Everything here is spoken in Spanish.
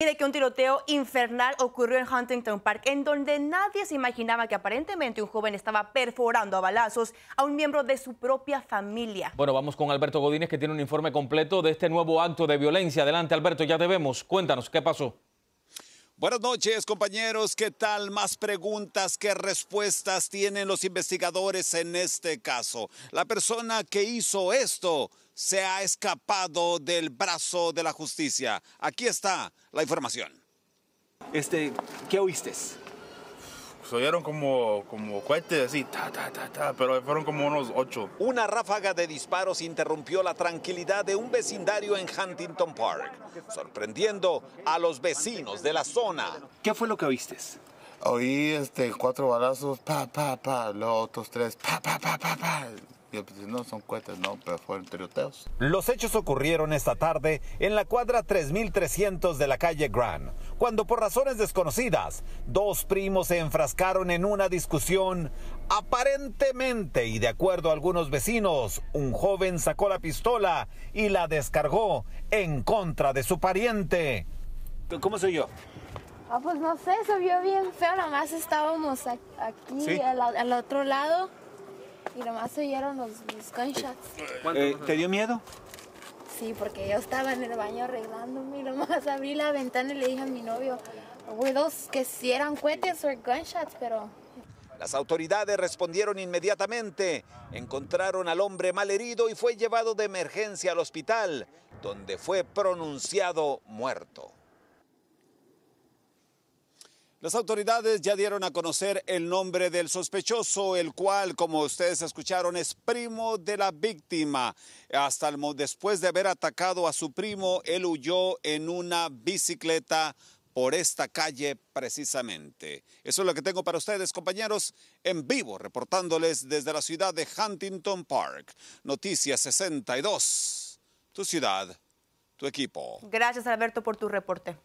de que un tiroteo infernal ocurrió en Huntington Park, en donde nadie se imaginaba que aparentemente un joven estaba perforando a balazos a un miembro de su propia familia. Bueno, vamos con Alberto Godínez, que tiene un informe completo de este nuevo acto de violencia. Adelante, Alberto, ya te vemos. Cuéntanos, ¿qué pasó? Buenas noches, compañeros. ¿Qué tal? Más preguntas que respuestas tienen los investigadores en este caso. La persona que hizo esto se ha escapado del brazo de la justicia. Aquí está la información. Este, ¿qué oíste? se oyeron como, como cohetes, así, ta, ta, ta, ta, pero fueron como unos ocho. Una ráfaga de disparos interrumpió la tranquilidad de un vecindario en Huntington Park, sorprendiendo a los vecinos de la zona. ¿Qué fue lo que oíste? Oí este, cuatro balazos, pa, pa, pa, los otros tres, pa, pa, pa, pa, pa. Pues, no son no, fueron Los hechos ocurrieron esta tarde en la cuadra 3300 de la calle Gran, cuando por razones desconocidas, dos primos se enfrascaron en una discusión. Aparentemente, y de acuerdo a algunos vecinos, un joven sacó la pistola y la descargó en contra de su pariente. ¿Cómo soy yo? Ah, pues no sé, se vio bien feo, más estábamos aquí al otro lado. Y nomás oyeron los, gunshots. Eh, ¿Te dio miedo? Sí, porque yo estaba en el baño arreglándome y nomás abrí la ventana y le dije a mi novio, dos que si eran cohetes o gunshots, pero... Las autoridades respondieron inmediatamente, encontraron al hombre mal herido y fue llevado de emergencia al hospital, donde fue pronunciado muerto. Las autoridades ya dieron a conocer el nombre del sospechoso, el cual, como ustedes escucharon, es primo de la víctima. Hasta después de haber atacado a su primo, él huyó en una bicicleta por esta calle precisamente. Eso es lo que tengo para ustedes, compañeros, en vivo, reportándoles desde la ciudad de Huntington Park. Noticias 62. Tu ciudad, tu equipo. Gracias, Alberto, por tu reporte.